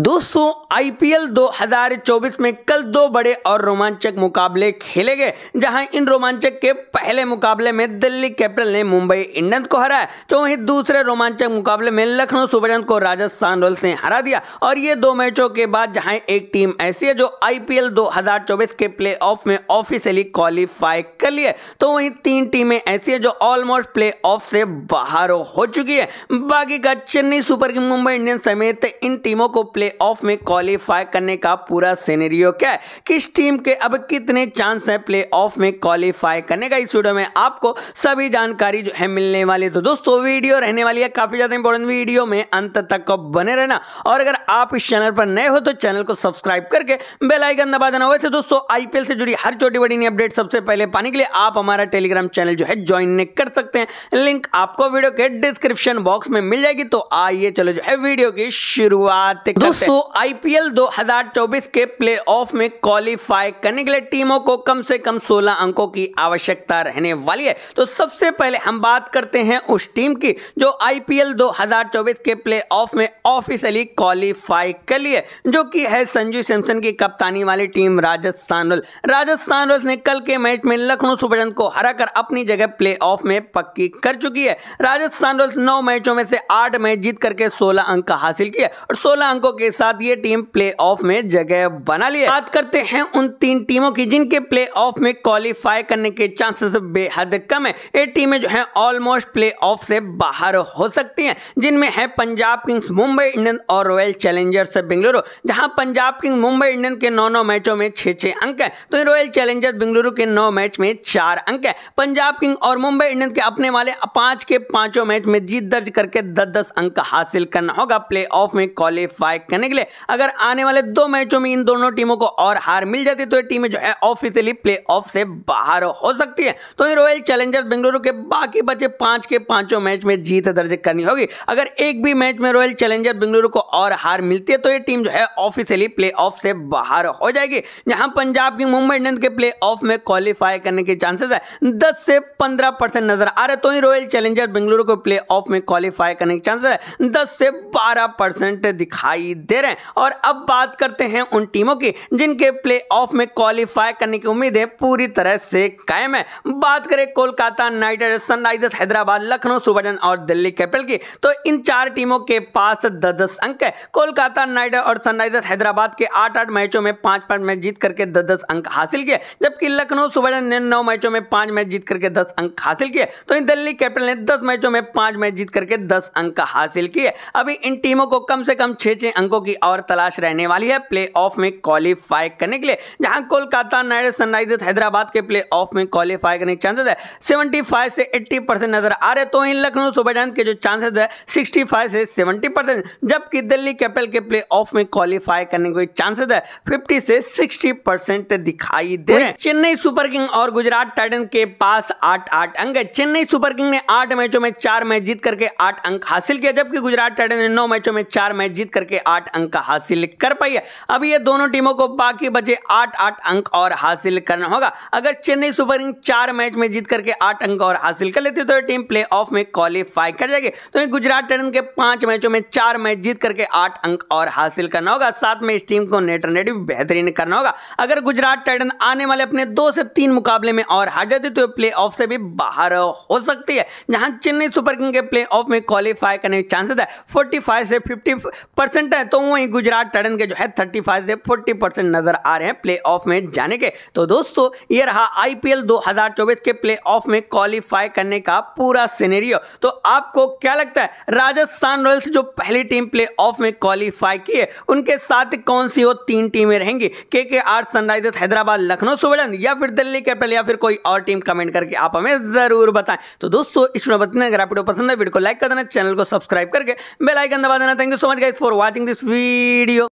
दोस्तों आईपीएल 2024 में कल दो बड़े और रोमांचक मुकाबले खेले गए जहां इन रोमांचक के पहले मुकाबले में दिल्ली कैपिटल ने मुंबई इंडियंस को हराया तो वहीं दूसरे रोमांचक मुकाबले में लखनऊ सुपर को राजस्थान रॉयल्स ने हरा दिया और ये दो मैचों के बाद जहां एक टीम ऐसी है जो आईपीएल 2024 के प्ले में ऑफिशियली क्वालिफाई कर लिए तो वहीं तीन टीमें ऐसी है जो ऑलमोस्ट प्ले से बाहर हो चुकी है बाकी का Chennai Super King Mumbai Indians समेत इन टीमों को प्ले प्लेऑफ में क्वालिफाई करने का पूरा सीनेरियो क्या है किस टीम के अब कितने चांस हैं प्लेऑफ में क्वालिफाई करने का इस वीडियो में आपको सभी जानकारी जो है मिलने वाली तो दोस्तों वीडियो रहने वाली है काफी ज्यादा इंपॉर्टेंट वीडियो में अंत तक बने रहना और अगर आप इस चैनल पर नए हो तो चैनल को सब्सक्राइब करके बेलाइकन दबा देना वैसे दोस्तों आईपीएल से जुड़ी हर छोटी बड़ी नई अपडेट सबसे पहले पाने के लिए आप हमारा टेलीग्राम चैनल जो है ज्वाइन नहीं कर सकते हैं लिंक आपको वीडियो के डिस्क्रिप्शन बॉक्स में मिल जाएगी तो आइए चलो जो है वीडियो की शुरुआत दोस्तों सो आईपीएल 2024 के प्लेऑफ में क्वालिफाई करने के लिए टीमों को कम से कम 16 अंकों की आवश्यकता रहने वाली है तो सबसे पहले हम बात करते हैं उस टीम की जो आईपीएल 2024 के प्लेऑफ में ऑफिशियली क्वालिफाई कर लिए जो कि है संजू सैमसन की कप्तानी वाली team Rajasthan Royals Rajasthan Royals ने कल के मैच में लखनऊ सुपर जयंत को कर अपनी जगह ऑफ में पक्की कर चुकी है राजस्थान रॉयल्स नौ मैचों में से आठ मैच जीत करके सोलह अंक हासिल किया और सोलह अंकों के साथ ये टीम प्ले ऑफ में जगह बना लिया बात करते हैं उन तीन टीमों की जिनके प्ले ऑफ में क्वालिफाई करने के चांसेस बेहद कम है ये टीमें जो है ऑलमोस्ट प्ले ऑफ से बाहर हो सकती हैं जिनमें है पंजाब किंग्स मुंबई इंडियन और रॉयल चैलेंजर्स बेंगलुरु जहां पंजाब किंग्स मुंबई इंडियन के नौ नौ मैचों में छह छह अंक है तो रॉयल चैलेंजर्स बेंगलुरु के नौ मैच में चार अंक है पंजाब किंग और मुंबई इंडियंस के अपने वाले पांच के पांचों मैच में जीत दर्ज करके दस दस अंक हासिल करना होगा प्ले ऑफ में क्वालिफाई करने के लिए अगर आने वाले दो मैचों में इन दोनों टीमों को और हार मिल जाती तो ये टीमें जो है ऑफिशियली प्ले ऑफ से बाहर हो सकती है तो ये रॉयल चैलेंजर्स बेंगलुरु के बाकी बचे पांच के पांचों मैच में जीत दर्ज करनी होगी अगर एक भी मैच में रॉयल चैलेंजर बेंगलुरु को और हार मिलती है तो ये टीम जो है ऑफिशियली प्ले ऑफ से बाहर हो जाएगी जहां पंजाब की मुंबई इंडियंस के प्ले ऑफ में क्वालिफाई करने के चांसेस है दस से पंद्रह परसेंट नजर आ रहे तो ही रॉयल चैलेंजर बेंगलुरु को प्ले ऑफ में क्वालिफाई करने के चांसेस है दस से बारह परसेंट दिखाई दे रहे हैं और अब बात करते हैं उन टीमों की जिनके प्ले ऑफ में क्वालिफाई करने की उम्मीदें पूरी तरह से कायम है बात करें Kolkata Knight Riders Sunrisers Hyderabad Lucknow Supergiants और दिल्ली कैपिटल की तो इन चार टीमों के पास दस दस अंक है कोलकाता नाइट और सनराइजर्स हैदराबाद के आठ आठ मैचों में पांच पांच मैच जीत करके दस दस अंक हासिल किए जबकि लखनऊ सुपरजन ने नौ मैचों में पांच मैच जीत करके दस अंक हासिल किए तो इन दिल्ली कैपिटल ने दस मैचों में पांच मैच जीत करके दस अंक हासिल किए अभी इन टीमों को कम से कम छह छह अंकों अंकों की और तलाश रहने वाली है प्ले ऑफ में क्वालिफाई करने के लिए जहां कोलकाता नाइट सनराइजर्स हैदराबाद के प्ले ऑफ में क्वालिफाई करने के चांसेस है 75 से एट्टी परसेंट नजर आ रहे तो इन लखनऊ सुपर जायंट के जो चांसेस है 65 से सेवेंटी परसेंट जबकि दिल्ली कैपिटल के प्ले ऑफ में क्वालिफाई करने के चांसेस है फिफ्टी से सिक्सटी परसेंट दिखाई दे रहे चेन्नई सुपर किंग और गुजरात टाइटन के पास आठ आठ अंक है चेन्नई सुपर किंग ने आठ मैचों में चार मैच जीत करके आठ अंक हासिल किया जबकि गुजरात टाइटन ने नौ मैचों में चार मैच जीत करके आठ आठ अंक हासिल कर पाई है अब ये दोनों टीमों को बाकी बचे आठ आठ अंक और हासिल करना होगा अगर चेन्नई सुपर किंग चार मैच में जीत करके आठ अंक और हासिल कर लेती तो ये टीम प्ले ऑफ में क्वालिफाई कर जाएगी तो ये गुजरात टाइटन के पांच मैचों में चार मैच जीत करके आठ अंक और हासिल करना होगा साथ में इस टीम को नेट रन बेहतरीन करना होगा अगर गुजरात टाइटन आने वाले अपने दो से तीन मुकाबले में और हार जाती तो प्ले ऑफ से भी बाहर हो सकती है जहां चेन्नई सुपर किंग के प्ले ऑफ में क्वालिफाई करने के चांसेस है 45 से 50 परसेंट है तो वहीं गुजरात टर्न के जो है थर्टी फाइव से फोर्टी परसेंट नजर आ रहे हैं प्ले ऑफ में जाने के तो दोस्तों ये रहा आईपीएल 2024 के प्ले ऑफ में क्वालिफाई करने का पूरा सिनेरियो तो आपको क्या लगता है राजस्थान रॉयल्स जो पहली टीम प्ले ऑफ में क्वालिफाई की है उनके साथ कौन सी वो तीन टीमें रहेंगी के के आर सनराइजर्स हैदराबाद लखनऊ सुवर्ण या फिर दिल्ली कैपिटल या फिर कोई और टीम कमेंट करके आप हमें जरूर बताएं तो दोस्तों इस वीडियो पसंद है वीडियो को लाइक कर देना चैनल को सब्सक्राइब करके बेलाइकन दबा देना thank you so much guys for watching this vídeo.